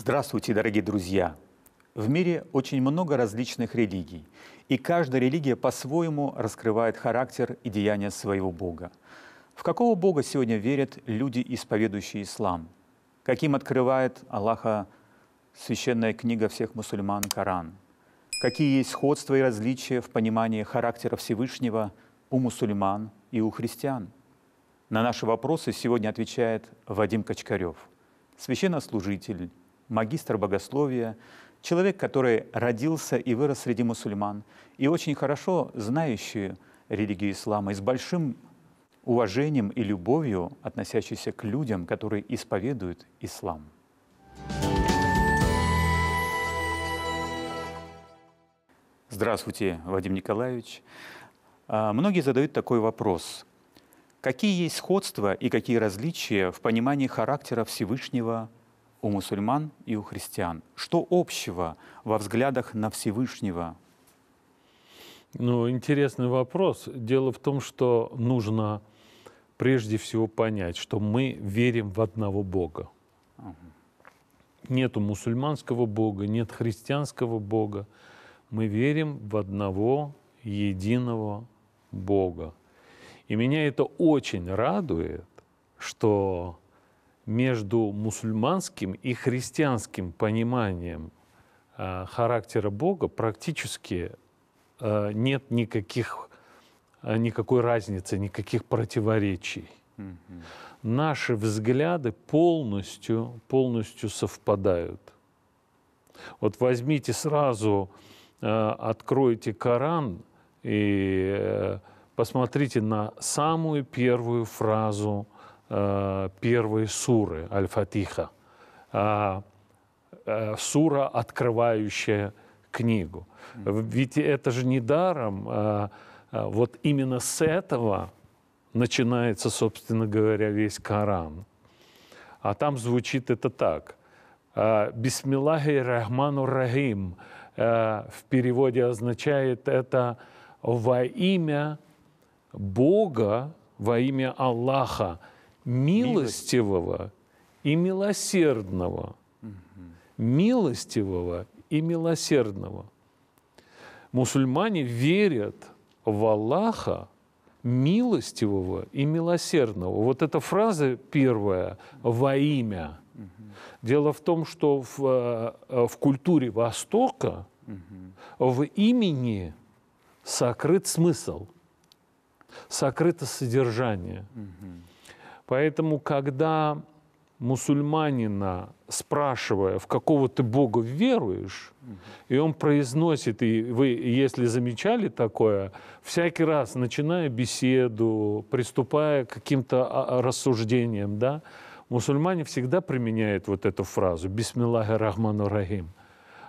Здравствуйте, дорогие друзья! В мире очень много различных религий, и каждая религия по-своему раскрывает характер и деяния своего Бога. В какого Бога сегодня верят люди, исповедующие ислам? Каким открывает Аллаха священная книга всех мусульман Коран? Какие есть сходства и различия в понимании характера Всевышнего у мусульман и у христиан? На наши вопросы сегодня отвечает Вадим Качкарев, священнослужитель, магистр богословия, человек, который родился и вырос среди мусульман, и очень хорошо знающий религию ислама, и с большим уважением и любовью относящийся к людям, которые исповедуют ислам. Здравствуйте, Вадим Николаевич. А, многие задают такой вопрос. Какие есть сходства и какие различия в понимании характера Всевышнего у мусульман и у христиан? Что общего во взглядах на Всевышнего? Ну, интересный вопрос. Дело в том, что нужно прежде всего понять, что мы верим в одного Бога. Нету мусульманского Бога, нет христианского Бога. Мы верим в одного единого Бога. И меня это очень радует, что между мусульманским и христианским пониманием э, характера Бога практически э, нет никаких, э, никакой разницы, никаких противоречий. Наши взгляды полностью, полностью совпадают. Вот возьмите сразу, э, откройте Коран и посмотрите на самую первую фразу – Э, первой суры Аль-Фатиха, а, э, сура, открывающая книгу. Ведь это же не даром, а, а вот именно с этого начинается, собственно говоря, весь Коран. А там звучит это так. «Бисмиллахи рахману рахим» э, в переводе означает это «во имя Бога, во имя Аллаха» милостивого и милосердного. Милостивого и милосердного. Мусульмане верят в Аллаха, милостивого и милосердного. Вот эта фраза первая «во имя». Дело в том, что в, э, э, в культуре Востока в имени сокрыт смысл, сокрыто содержание. Поэтому, когда мусульманина, спрашивая, в какого ты Бога веруешь, угу. и он произносит, и вы, если замечали такое, всякий раз, начиная беседу, приступая к каким-то а, а, рассуждениям, да, мусульмане всегда применяют вот эту фразу «Бисмиллахи рахману рахим».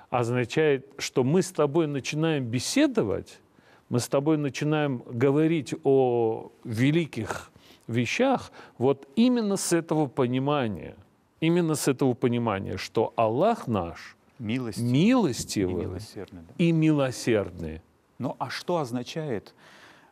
Означает, что мы с тобой начинаем беседовать, мы с тобой начинаем говорить о великих вещах вот именно с этого понимания, именно с этого понимания, что Аллах наш Милостив, милостивый и милосердный. Да. И милосердный. Ну а что означает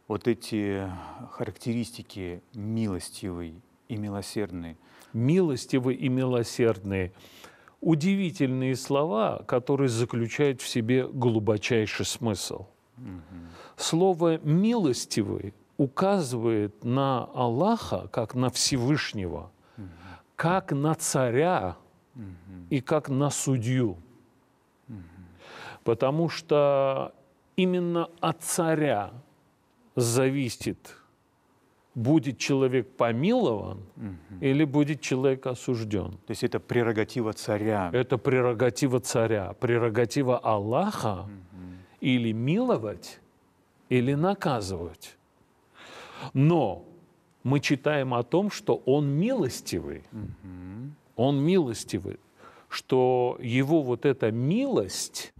вот эти характеристики милостивый и милосердный? Милостивый и милосердный – удивительные слова, которые заключают в себе глубочайший смысл. Угу. Слово «милостивый» – указывает на Аллаха как на Всевышнего, угу. как на царя угу. и как на судью. Потому что именно от царя зависит, будет человек помилован угу. или будет человек осужден. То есть это прерогатива царя. Это прерогатива царя, прерогатива Аллаха угу. или миловать, или наказывать. Но мы читаем о том, что он милостивый. Угу. Он милостивый. Что его вот эта милость,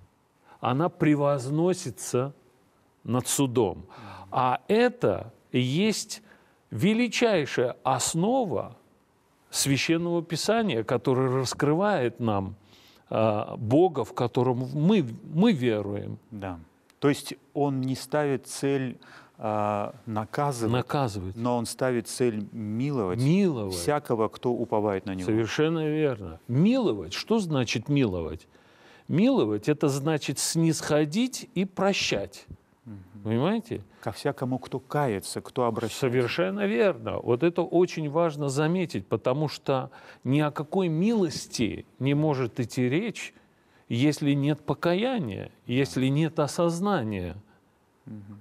она превозносится над судом. А это есть величайшая основа священного Писания, которое раскрывает нам э, Бога, в котором мы, мы веруем. Да. То есть он не ставит цель а, наказывает, наказывает, но он ставит цель миловать, миловать всякого, кто уповает на него. Совершенно верно. Миловать. Что значит миловать? Миловать – это значит снисходить и прощать. Угу. Понимаете? Ко всякому, кто кается, кто обращается. Совершенно верно. Вот это очень важно заметить, потому что ни о какой милости не может идти речь, если нет покаяния, если нет осознания –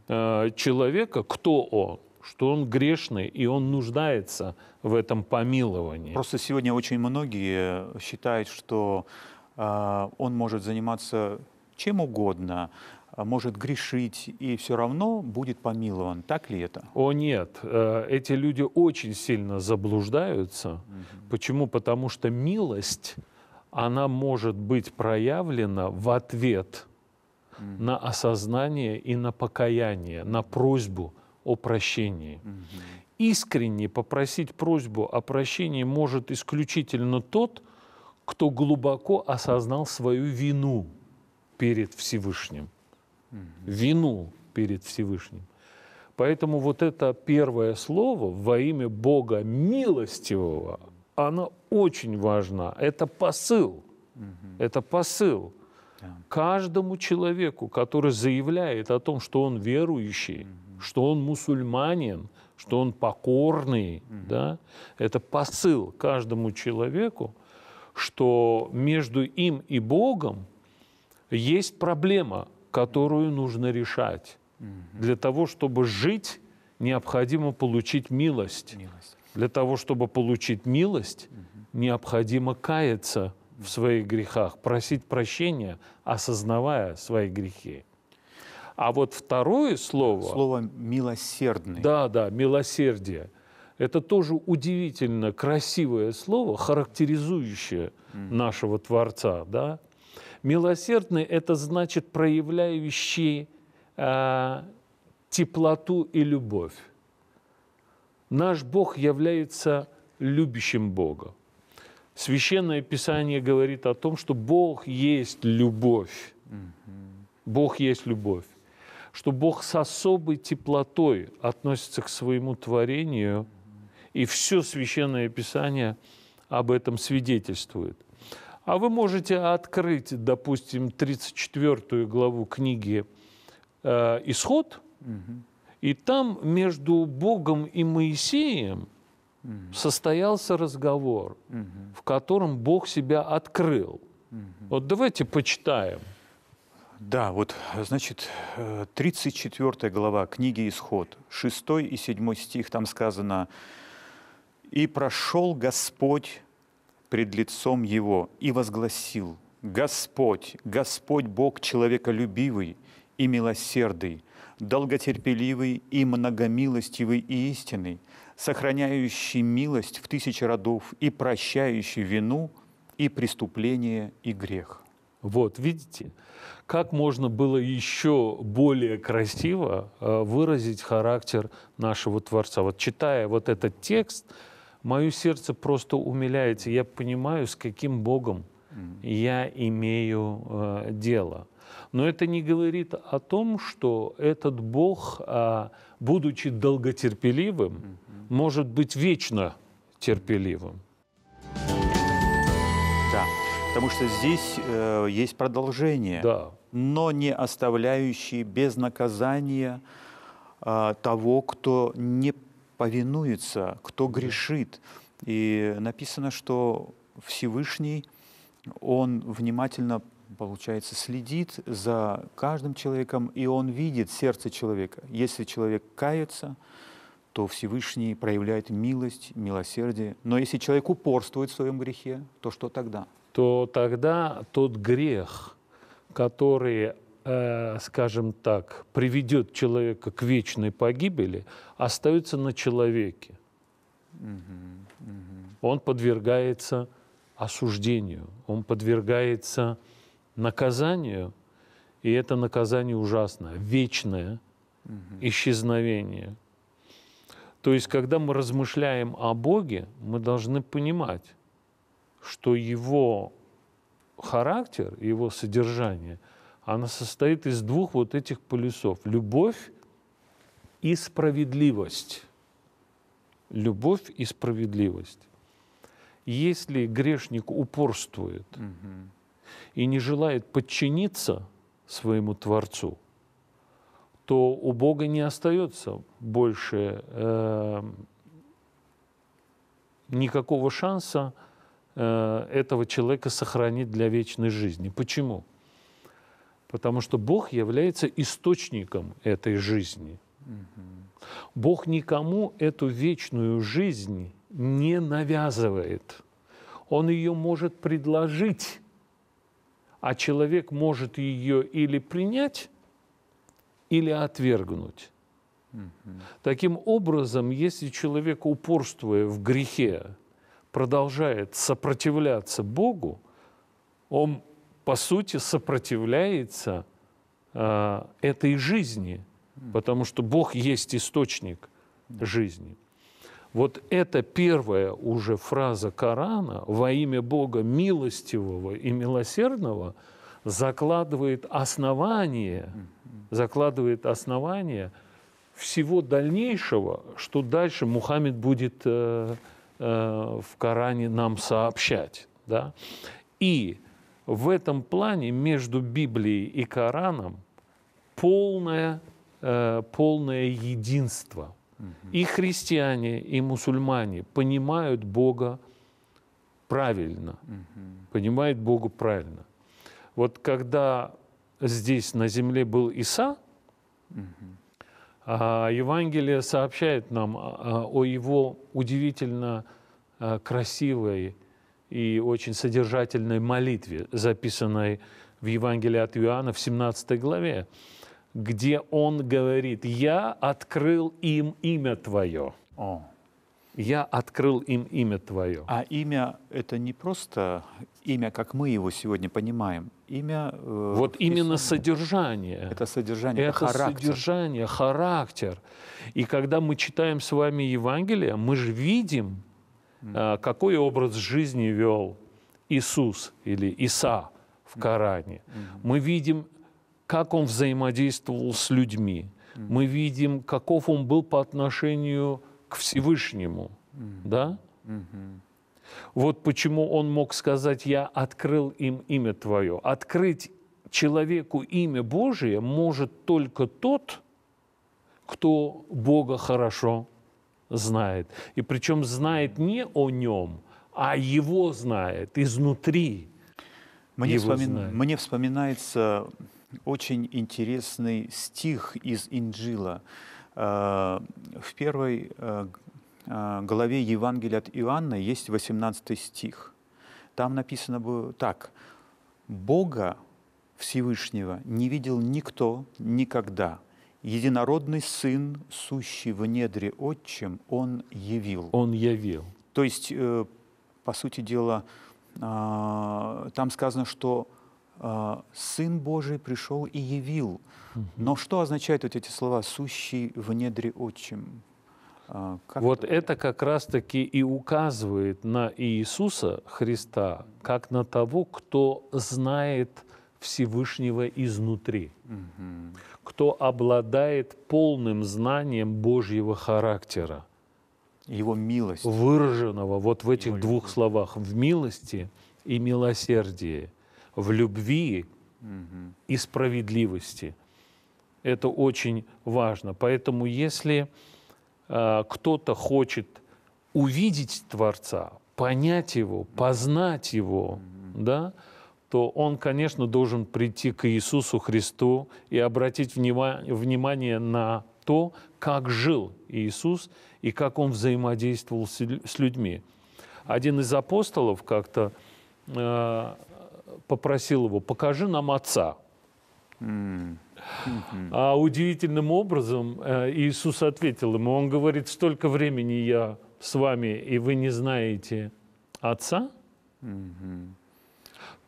Э, человека, кто он, что он грешный, и он нуждается в этом помиловании. Просто сегодня очень многие считают, что э, он может заниматься чем угодно, а может грешить и все равно будет помилован. Так ли это? О нет, э, эти люди очень сильно заблуждаются. Угу. Почему? Потому что милость, она может быть проявлена в ответ на осознание и на покаяние, на просьбу о прощении. Искренне попросить просьбу о прощении может исключительно тот, кто глубоко осознал свою вину перед Всевышним. Вину перед Всевышним. Поэтому вот это первое слово во имя Бога милостивого, оно очень важно. Это посыл. Это посыл. Каждому человеку, который заявляет о том, что он верующий, Mm -hmm. что он мусульманин, что он покорный, Mm -hmm. да, это посыл каждому человеку, что между им и Богом есть проблема, которую нужно решать. Угу. Для того, чтобы жить, необходимо получить милость. милость. Для того, чтобы получить милость, угу. необходимо каяться в своих грехах, просить прощения, осознавая свои грехи. А вот второе слово... Слово «милосердный». Да, да, «милосердие». Это тоже удивительно красивое слово, характеризующее mm. нашего Творца. Да? Милосердный – это значит проявляющий э, теплоту и любовь. Наш Бог является любящим Богом. Священное Писание говорит о том, что Бог есть любовь. Бог есть любовь. Что Бог с особой теплотой относится к своему творению, и все священное Писание об этом свидетельствует. А вы можете открыть, допустим, 34 главу книги э, «Исход», и там между Богом и Моисеем угу. состоялся разговор, угу. в котором Бог себя открыл. Угу. Вот давайте почитаем. Да, вот, значит, 34 э, глава книги «Исход», 6 и 7 стих, там сказано «И прошел Господь пред лицом его и возгласил, Господь, Господь Бог человеколюбивый и милосердный, долготерпеливый и многомилостивый и истинный, сохраняющий милость в тысячи родов и прощающий вину и преступление и грех. Вот, видите, как можно было еще более красиво э, выразить характер нашего Творца. Вот читая вот этот текст, мое сердце просто умиляется. Я понимаю, с каким Богом я имею э, дело. Но это не говорит о том, что этот Бог, э, будучи долготерпеливым, может быть вечно терпеливым. Да, потому что здесь э, есть продолжение, да. но не оставляющие без наказания э, того, кто не повинуется, кто грешит. И написано, что Всевышний, он внимательно получается, следит за каждым человеком, и он видит сердце человека. Если человек кается, то Всевышний проявляет милость, милосердие. Но если человек упорствует в своем грехе, то что тогда? То тогда тот грех, который, э, скажем так, приведет человека к вечной погибели, остается на человеке. Угу, угу. Он подвергается осуждению, он подвергается наказанию, и это наказание ужасное, вечное угу. исчезновение – то есть, когда мы размышляем о Боге, мы должны понимать, что Его характер, Его содержание, оно состоит из двух вот этих полюсов – любовь и справедливость. Любовь и справедливость. Если грешник упорствует угу. и не желает подчиниться своему Творцу – то у Бога не остается больше э, никакого шанса э, этого человека сохранить для вечной жизни. Почему? Потому что Бог является источником этой жизни. Угу. Бог никому эту вечную жизнь не навязывает. Он ее может предложить, а человек может ее или принять, или отвергнуть. Таким образом, если человек, упорствуя в грехе, продолжает сопротивляться Богу, он, по сути, сопротивляется э, этой жизни, потому что Бог есть источник жизни. Вот это первая уже фраза Корана во имя Бога милостивого и милосердного – закладывает основание, закладывает основание всего дальнейшего, что дальше Мухаммед будет э, э, в Коране нам сообщать. Да? И в этом плане между Библией и Кораном полное, э, полное единство. И христиане, и мусульмане понимают Бога правильно. Понимают Бога правильно. Вот когда здесь на земле был Иса, а, Евангелие сообщает нам а, а, о его удивительно красивой и очень содержательной молитве, записанной в Евангелии от Иоанна в 17 главе, где он говорит, «Я открыл им имя Твое». О я открыл им имя Твое. А имя — это не просто имя, как мы его сегодня понимаем. Имя... Э, вот именно содержание. Это содержание, это, это характер. содержание, характер. И когда мы читаем с вами Евангелие, мы же видим, э, какой образ жизни вел Иисус или Иса в Коране. Мы видим, как он взаимодействовал с людьми. Мы видим, каков он был по отношению к Всевышнему, mm-hmm. да? Mm-hmm. Вот почему он мог сказать, я открыл им имя твое. Открыть человеку имя Божие может только тот, кто Бога хорошо знает. И причем знает не о нем, а его знает изнутри. Мне, его вспоми... знает. Мне вспоминается очень интересный стих из Инджила. Э, в первой э, э, главе Евангелия от Иоанна есть 18 стих. Там написано было так. «Бога Всевышнего не видел никто никогда. Единородный Сын, сущий в недре Отчим, Он явил». Он явил. То есть, по сути дела, там сказано, что а, Сын Божий пришел и явил. Но что означают вот эти слова «сущий в недре отчим»? А, как вот это, это как раз-таки и указывает на Иисуса Христа, как на того, кто знает Всевышнего изнутри, угу. кто обладает полным знанием Божьего характера. Его милость. Выраженного вот в этих Его двух любовь. словах, в милости и милосердии в любви и справедливости. Это очень важно. Поэтому если э, кто-то хочет увидеть Творца, понять Его, познать Его, да, то он, конечно, должен прийти к Иисусу Христу и обратить внимание, внимание на то, как жил Иисус и как он взаимодействовал с людьми. Один из апостолов как-то э, попросил его, покажи нам отца. А удивительным образом э, Иисус ответил ему, он говорит, столько времени я с вами, и вы не знаете отца.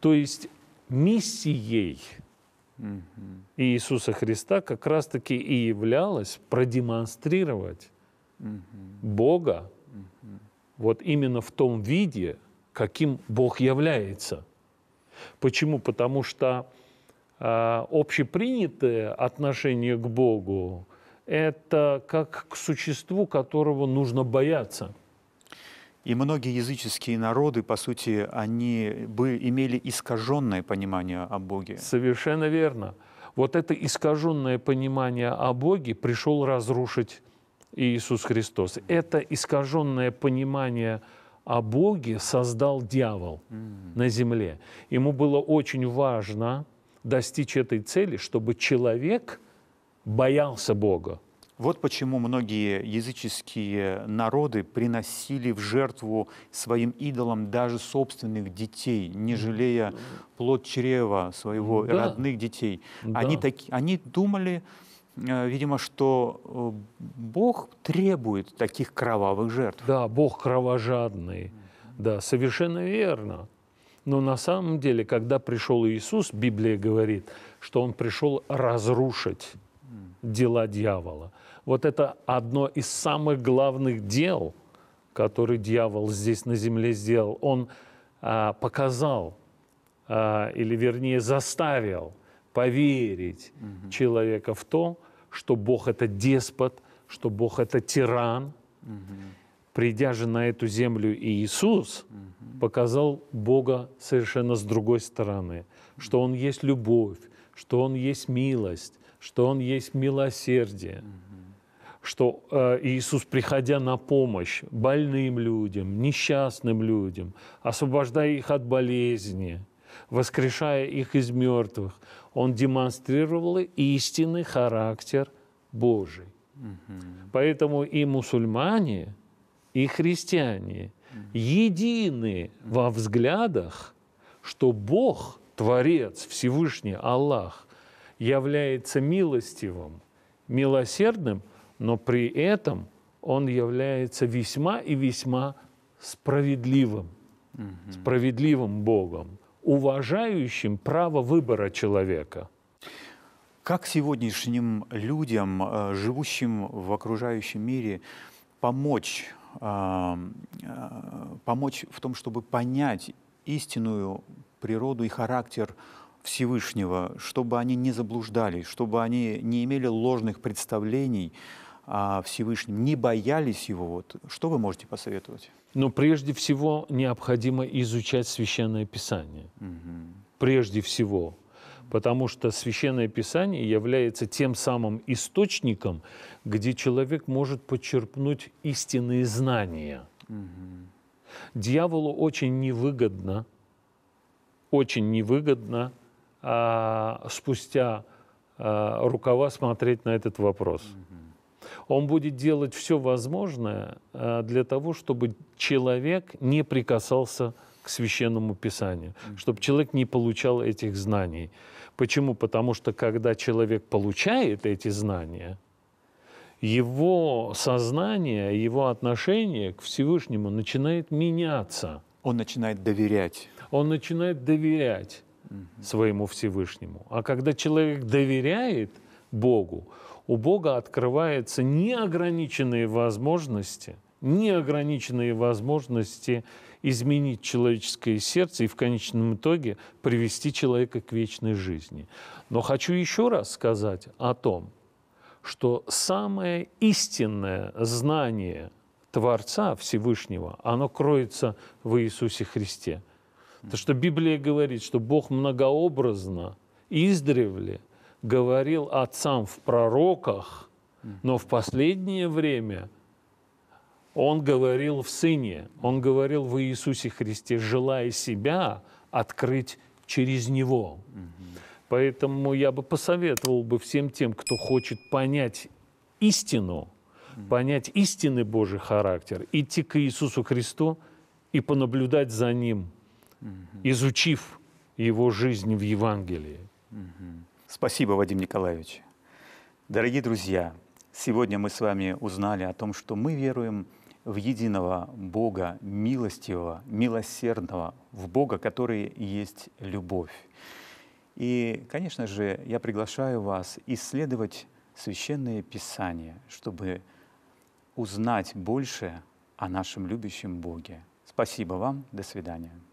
То есть миссией Иисуса Христа как раз-таки и являлось продемонстрировать Бога вот именно в том виде, каким Бог является – Почему? Потому что э, общепринятое отношение к Богу – это как к существу, которого нужно бояться. И многие языческие народы, по сути, они бы имели искаженное понимание о Боге. Совершенно верно. Вот это искаженное понимание о Боге пришел разрушить Иисус Христос. Это искаженное понимание о о Боге создал дьявол mm. на земле. Ему было очень важно достичь этой цели, чтобы человек боялся Бога. Вот почему многие языческие народы приносили в жертву своим идолам даже собственных детей, не жалея плод чрева своего, да. родных детей. Да. Они, таки, они думали, Э, видимо, что э, Бог требует таких кровавых жертв. Да, Бог кровожадный. Да, совершенно верно. Но на самом деле, когда пришел Иисус, Библия говорит, что Он пришел разрушить дела дьявола. Вот это одно из самых главных дел, которые дьявол здесь на земле сделал. Он а, показал, а, или вернее заставил поверить угу. человека в то, что Бог это деспот, что Бог это тиран. Угу. Придя же на эту землю и Иисус угу. показал Бога совершенно с другой стороны, что Он есть любовь, что Он есть милость, что Он есть милосердие, угу. что э, Иисус, приходя на помощь больным людям, несчастным людям, освобождая их от болезни, воскрешая их из мертвых, он демонстрировал истинный характер Божий. Угу. Поэтому и мусульмане, и христиане едины во взглядах, что Бог, Творец, Всевышний Аллах, является милостивым, милосердным, но при этом он является весьма и весьма справедливым, угу. справедливым Богом уважающим право выбора человека. Как сегодняшним людям, э, живущим в окружающем мире, помочь, э, э, помочь в том, чтобы понять истинную природу и характер Всевышнего, чтобы они не заблуждались, чтобы они не имели ложных представлений а, Всевышним, не боялись его. Вот. Что вы можете посоветовать? Но прежде всего необходимо изучать священное писание. Угу. Прежде всего. Потому что священное писание является тем самым источником, где человек может подчерпнуть истинные знания. Угу. Дьяволу очень невыгодно, очень невыгодно а, спустя а, рукава смотреть на этот вопрос. Угу он будет делать все возможное э, для того, чтобы человек не прикасался к священному писанию, чтобы человек не получал этих знаний. Почему? Потому что когда человек получает эти знания, его сознание, его отношение к Всевышнему начинает меняться. Он начинает доверять. Он начинает доверять своему Всевышнему. А когда человек доверяет Богу, у Бога открываются неограниченные возможности, неограниченные возможности изменить человеческое сердце и в конечном итоге привести человека к вечной жизни. Но хочу еще раз сказать о том, что самое истинное знание Творца Всевышнего, оно кроется в Иисусе Христе. то что Библия говорит, что Бог многообразно, издревле – говорил отцам в пророках, но в последнее время он говорил в Сыне, он говорил в Иисусе Христе, желая себя открыть через Него. Поэтому я бы посоветовал бы всем тем, кто хочет понять истину, понять истинный Божий характер, идти к Иисусу Христу и понаблюдать за Ним, изучив Его жизнь в Евангелии. Спасибо, Вадим Николаевич. Дорогие друзья, сегодня мы с вами узнали о том, что мы веруем в единого Бога, милостивого, милосердного, в Бога, который есть любовь. И, конечно же, я приглашаю вас исследовать Священное Писание, чтобы узнать больше о нашем любящем Боге. Спасибо вам, до свидания.